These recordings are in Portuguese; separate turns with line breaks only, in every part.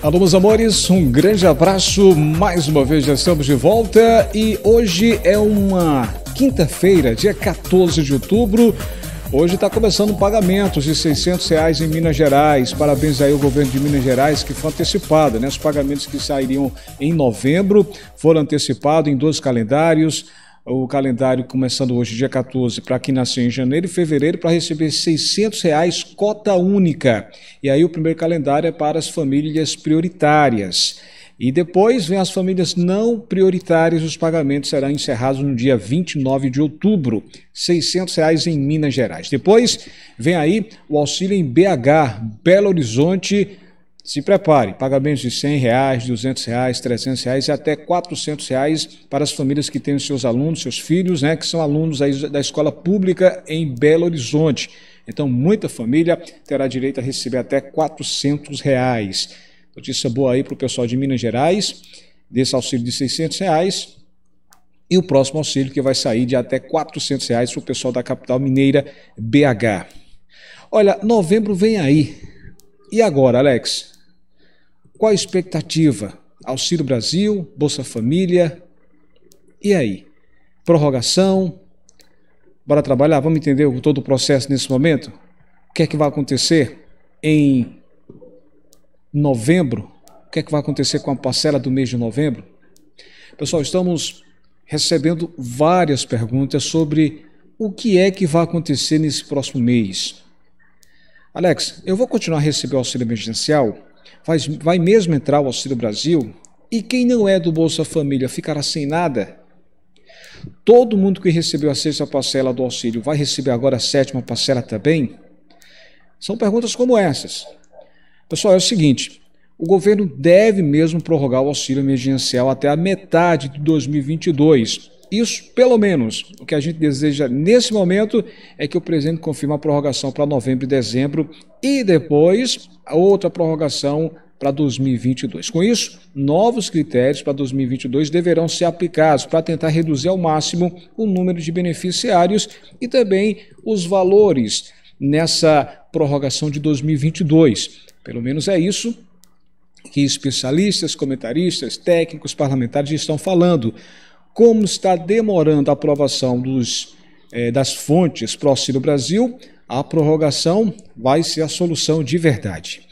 Alô, meus amores, um grande abraço. Mais uma vez já estamos de volta e hoje é uma quinta-feira, dia 14 de outubro. Hoje está começando pagamentos de 600 reais em Minas Gerais. Parabéns aí ao governo de Minas Gerais que foi antecipado, né? Os pagamentos que sairiam em novembro foram antecipados em dois calendários o calendário começando hoje, dia 14, para quem nasceu em janeiro e fevereiro, para receber R$ 600 reais, cota única. E aí o primeiro calendário é para as famílias prioritárias. E depois vem as famílias não prioritárias, os pagamentos serão encerrados no dia 29 de outubro, R$ 600 reais em Minas Gerais. Depois vem aí o auxílio em BH, Belo Horizonte, se prepare, pagamentos de 100 reais, 200 reais, 300 reais e até 400 reais para as famílias que têm os seus alunos, seus filhos, né, que são alunos da escola pública em Belo Horizonte. Então, muita família terá direito a receber até 400 reais. Notícia boa aí para o pessoal de Minas Gerais, desse auxílio de 600 reais e o próximo auxílio que vai sair de até 400 reais para o pessoal da capital mineira, BH. Olha, novembro vem aí. E agora, Alex? Qual a expectativa? Auxílio Brasil, Bolsa Família. E aí? Prorrogação? Bora trabalhar? Vamos entender todo o processo nesse momento? O que é que vai acontecer em novembro? O que é que vai acontecer com a parcela do mês de novembro? Pessoal, estamos recebendo várias perguntas sobre o que é que vai acontecer nesse próximo mês. Alex, eu vou continuar a receber auxílio emergencial? Vai, vai mesmo entrar o Auxílio Brasil? E quem não é do Bolsa Família ficará sem nada? Todo mundo que recebeu a sexta parcela do auxílio vai receber agora a sétima parcela também? São perguntas como essas. Pessoal, é o seguinte: o governo deve mesmo prorrogar o auxílio emergencial até a metade de 2022. Isso, pelo menos, o que a gente deseja nesse momento é que o presidente confirme a prorrogação para novembro e dezembro e depois a outra prorrogação para 2022. Com isso, novos critérios para 2022 deverão ser aplicados para tentar reduzir ao máximo o número de beneficiários e também os valores nessa prorrogação de 2022. Pelo menos é isso que especialistas, comentaristas, técnicos, parlamentares estão falando como está demorando a aprovação dos, eh, das fontes Auxílio Brasil, a prorrogação vai ser a solução de verdade.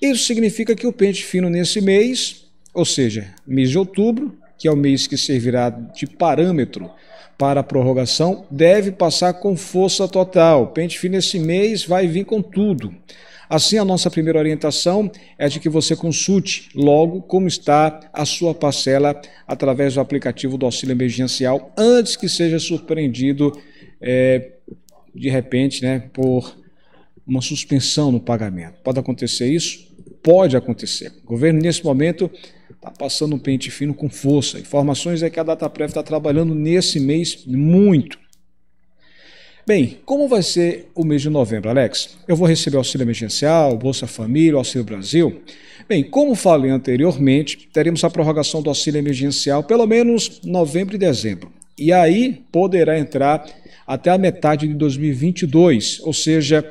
Isso significa que o pente fino nesse mês, ou seja, mês de outubro, que é o mês que servirá de parâmetro para a prorrogação, deve passar com força total. O pente fino nesse mês vai vir com tudo. Assim, a nossa primeira orientação é de que você consulte logo como está a sua parcela através do aplicativo do auxílio emergencial, antes que seja surpreendido é, de repente né, por uma suspensão no pagamento. Pode acontecer isso? Pode acontecer. O governo, nesse momento, está passando um pente fino com força. Informações é que a Dataprev está trabalhando nesse mês muito Bem, como vai ser o mês de novembro, Alex? Eu vou receber auxílio emergencial, Bolsa Família, Auxílio Brasil? Bem, como falei anteriormente, teremos a prorrogação do auxílio emergencial pelo menos novembro e dezembro. E aí poderá entrar até a metade de 2022, ou seja,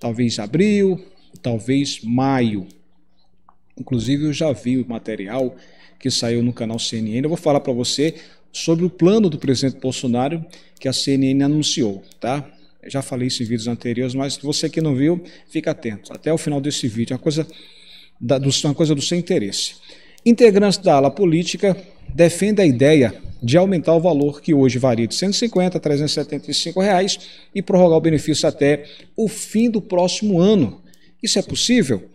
talvez abril, talvez maio. Inclusive, eu já vi o material que saiu no canal CNN. Eu vou falar para você sobre o plano do presidente Bolsonaro que a CNN anunciou, tá? Eu já falei isso em vídeos anteriores, mas você que não viu, fica atento. Até o final desse vídeo, é uma coisa, da, do, é uma coisa do seu interesse. Integrantes da ala política defendem a ideia de aumentar o valor que hoje varia de 150 a 375 reais e prorrogar o benefício até o fim do próximo ano. Isso é possível?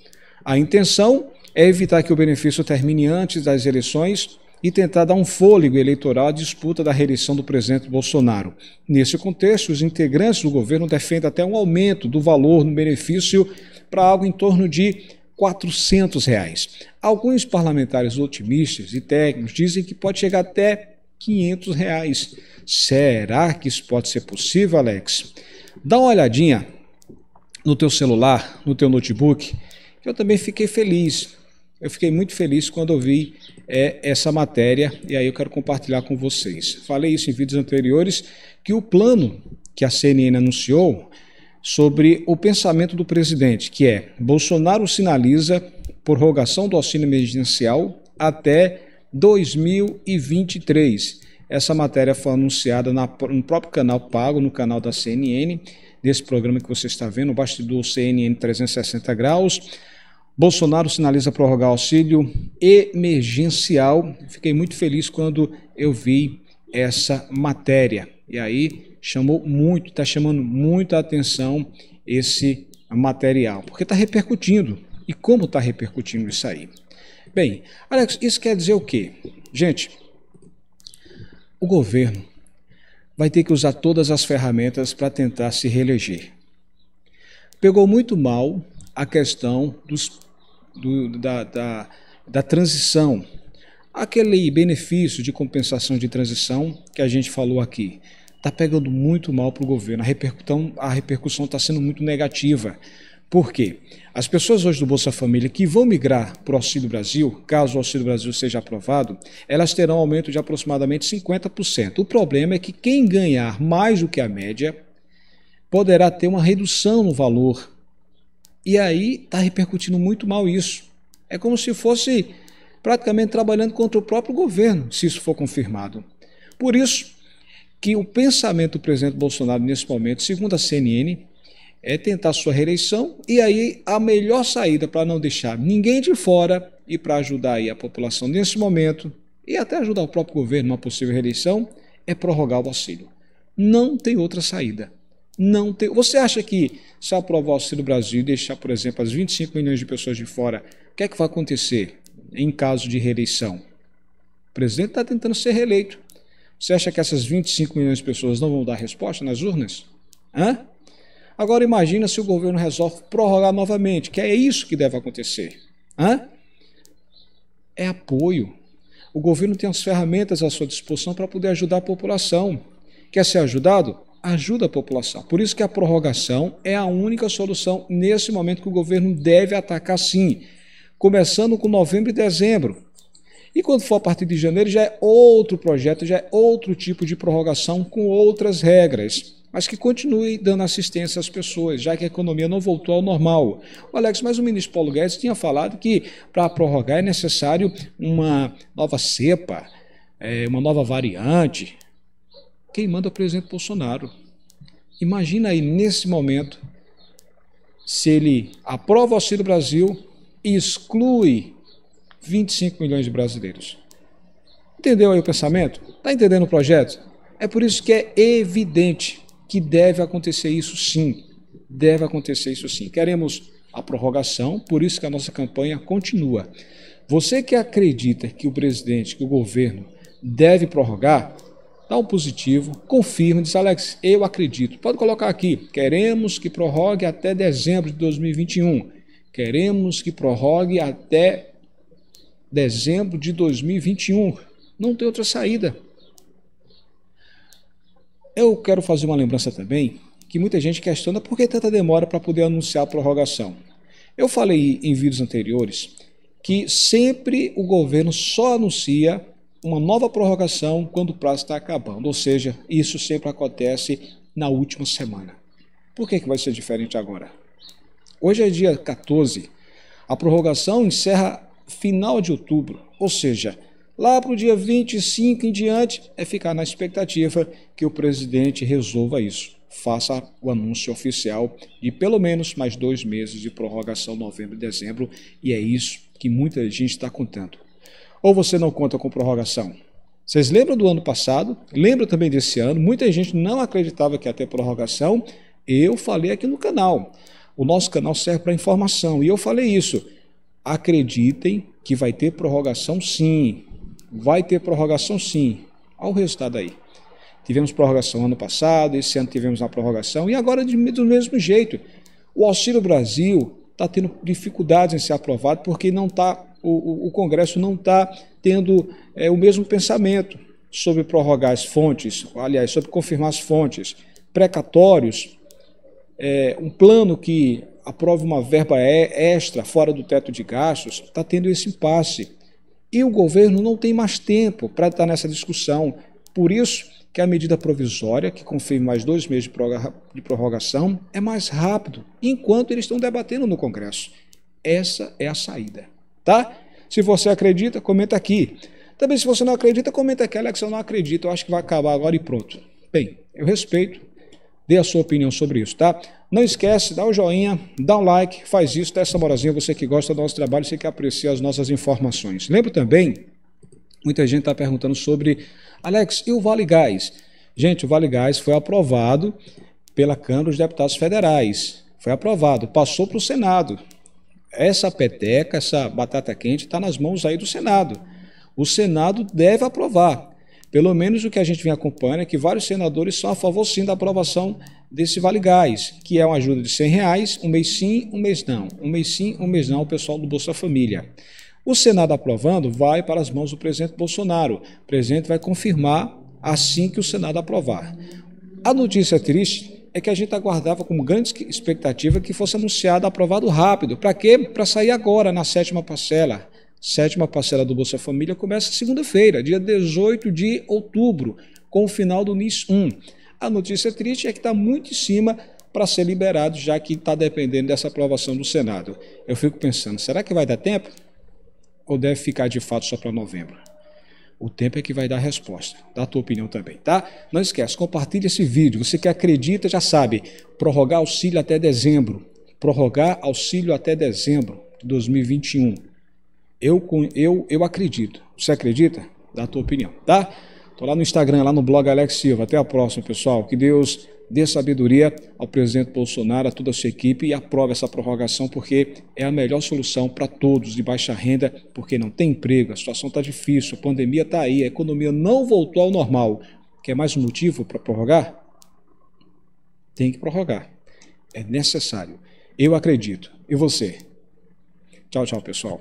A intenção é evitar que o benefício termine antes das eleições e tentar dar um fôlego eleitoral à disputa da reeleição do presidente Bolsonaro. Nesse contexto, os integrantes do governo defendem até um aumento do valor no benefício para algo em torno de 400 reais. Alguns parlamentares otimistas e técnicos dizem que pode chegar até 500 reais. Será que isso pode ser possível, Alex? Dá uma olhadinha no teu celular, no teu notebook. Eu também fiquei feliz eu fiquei muito feliz quando eu é, essa matéria e aí eu quero compartilhar com vocês. Falei isso em vídeos anteriores que o plano que a CNN anunciou sobre o pensamento do presidente, que é Bolsonaro sinaliza prorrogação do auxílio emergencial até 2023. Essa matéria foi anunciada na, no próprio canal Pago, no canal da CNN, nesse programa que você está vendo, o bastidor CNN 360 graus. Bolsonaro sinaliza prorrogar auxílio emergencial. Fiquei muito feliz quando eu vi essa matéria. E aí chamou muito, está chamando muita atenção esse material, porque está repercutindo. E como está repercutindo isso aí? Bem, Alex, isso quer dizer o quê? Gente, o governo vai ter que usar todas as ferramentas para tentar se reeleger. Pegou muito mal a questão dos do, da, da, da transição, aquele benefício de compensação de transição que a gente falou aqui está pegando muito mal para o governo. A repercussão a repercussão está sendo muito negativa. Por quê? As pessoas hoje do Bolsa Família que vão migrar para o Auxílio Brasil, caso o Auxílio Brasil seja aprovado, elas terão aumento de aproximadamente 50%. O problema é que quem ganhar mais do que a média poderá ter uma redução no valor e aí está repercutindo muito mal isso. É como se fosse praticamente trabalhando contra o próprio governo, se isso for confirmado. Por isso que o pensamento do presidente Bolsonaro nesse momento, segundo a CNN, é tentar sua reeleição e aí a melhor saída para não deixar ninguém de fora e para ajudar aí a população nesse momento e até ajudar o próprio governo numa possível reeleição é prorrogar o auxílio. Não tem outra saída não tem. Você acha que se aprovar o auxílio Brasil e deixar, por exemplo, as 25 milhões de pessoas de fora, o que é que vai acontecer em caso de reeleição? O presidente está tentando ser reeleito. Você acha que essas 25 milhões de pessoas não vão dar resposta nas urnas? Hã? Agora imagina se o governo resolve prorrogar novamente, que é isso que deve acontecer. Hã? É apoio. O governo tem as ferramentas à sua disposição para poder ajudar a população. Quer ser ajudado? ajuda a população. Por isso que a prorrogação é a única solução nesse momento que o governo deve atacar sim, começando com novembro e dezembro. E quando for a partir de janeiro já é outro projeto, já é outro tipo de prorrogação com outras regras mas que continue dando assistência às pessoas, já que a economia não voltou ao normal. O Alex, mas o ministro Paulo Guedes tinha falado que para prorrogar é necessário uma nova cepa, é, uma nova variante, quem manda é o presidente Bolsonaro. Imagina aí, nesse momento, se ele aprova o Auxílio Brasil e exclui 25 milhões de brasileiros. Entendeu aí o pensamento? Está entendendo o projeto? É por isso que é evidente que deve acontecer isso sim. Deve acontecer isso sim. Queremos a prorrogação, por isso que a nossa campanha continua. Você que acredita que o presidente, que o governo deve prorrogar, dá um positivo, confirma, diz Alex, eu acredito. Pode colocar aqui, queremos que prorrogue até dezembro de 2021. Queremos que prorrogue até dezembro de 2021. Não tem outra saída. Eu quero fazer uma lembrança também que muita gente questiona por que tanta demora para poder anunciar a prorrogação. Eu falei em vídeos anteriores que sempre o governo só anuncia uma nova prorrogação quando o prazo está acabando. Ou seja, isso sempre acontece na última semana. Por que, que vai ser diferente agora? Hoje é dia 14. A prorrogação encerra final de outubro. Ou seja, lá para o dia 25 em diante, é ficar na expectativa que o presidente resolva isso. Faça o anúncio oficial de pelo menos mais dois meses de prorrogação, novembro e dezembro, e é isso que muita gente está contando ou você não conta com prorrogação? Vocês lembram do ano passado? Lembram também desse ano? Muita gente não acreditava que ia ter prorrogação. Eu falei aqui no canal. O nosso canal serve para informação. E eu falei isso. Acreditem que vai ter prorrogação sim. Vai ter prorrogação sim. Olha o resultado aí. Tivemos prorrogação ano passado, esse ano tivemos a prorrogação e agora de, do mesmo jeito. O Auxílio Brasil está tendo dificuldades em ser aprovado porque não está o, o, Congresso não está tendo é, o mesmo pensamento sobre prorrogar as fontes, aliás, sobre confirmar as fontes, precatórios, é, um plano que aprove uma verba é, extra fora do teto de gastos, está tendo esse impasse. E o governo não tem mais tempo para estar tá nessa discussão. Por isso que a medida provisória, que confirma mais dois meses de prorrogação, é mais rápido, enquanto eles estão debatendo no Congresso. Essa é a saída tá? Se você acredita, comenta aqui. Também se você não acredita, comenta aqui, Alex, eu não acredito, eu acho que vai acabar agora e pronto. Bem, eu respeito, dê a sua opinião sobre isso, tá? Não esquece, dá o um joinha, dá um like, faz isso, dá essa morazinha, você que gosta do nosso trabalho, você que aprecia as nossas informações. Lembro também, muita gente está perguntando sobre, Alex, e o Vale Gás? Gente, o Vale Gás foi aprovado pela Câmara dos Deputados Federais. Foi aprovado, passou para o Senado essa peteca, essa batata quente está nas mãos aí do Senado. O Senado deve aprovar. Pelo menos o que a gente vem acompanhando é que vários senadores são a favor sim da aprovação desse Vale Gás, que é uma ajuda de 100 reais, um mês sim, um mês não. Um mês sim, um mês não, o pessoal do Bolsa Família. O Senado aprovando vai para as mãos do presidente Bolsonaro. O presidente vai confirmar assim que o Senado aprovar. A notícia triste é que a gente aguardava com grande expectativa que fosse anunciado, aprovado rápido. Para quê? Para sair agora, na sétima parcela. Sétima parcela do Bolsa Família começa segunda-feira, dia 18 de outubro, com o final do NIS 1. A notícia triste é que está muito em cima para ser liberado, já que está dependendo dessa aprovação do Senado. Eu fico pensando, será que vai dar tempo? Ou deve ficar de fato só para novembro? O tempo é que vai dar a resposta. Dá a tua opinião também, tá? Não esquece, compartilha esse vídeo. Você que acredita já sabe, prorrogar auxílio até dezembro. Prorrogar auxílio até dezembro de 2021. Eu, eu, eu acredito. Você acredita? Dá a tua opinião, tá? Estou lá no Instagram, lá no blog Alex Silva. Até a próxima, pessoal. Que Deus dê sabedoria ao presidente Bolsonaro, a toda a sua equipe e aprove essa prorrogação, porque é a melhor solução para todos de baixa renda, porque não tem emprego, a situação está difícil, a pandemia está aí, a economia não voltou ao normal. Quer mais um motivo para prorrogar? Tem que prorrogar. É necessário. Eu acredito. E você? Tchau, tchau, pessoal.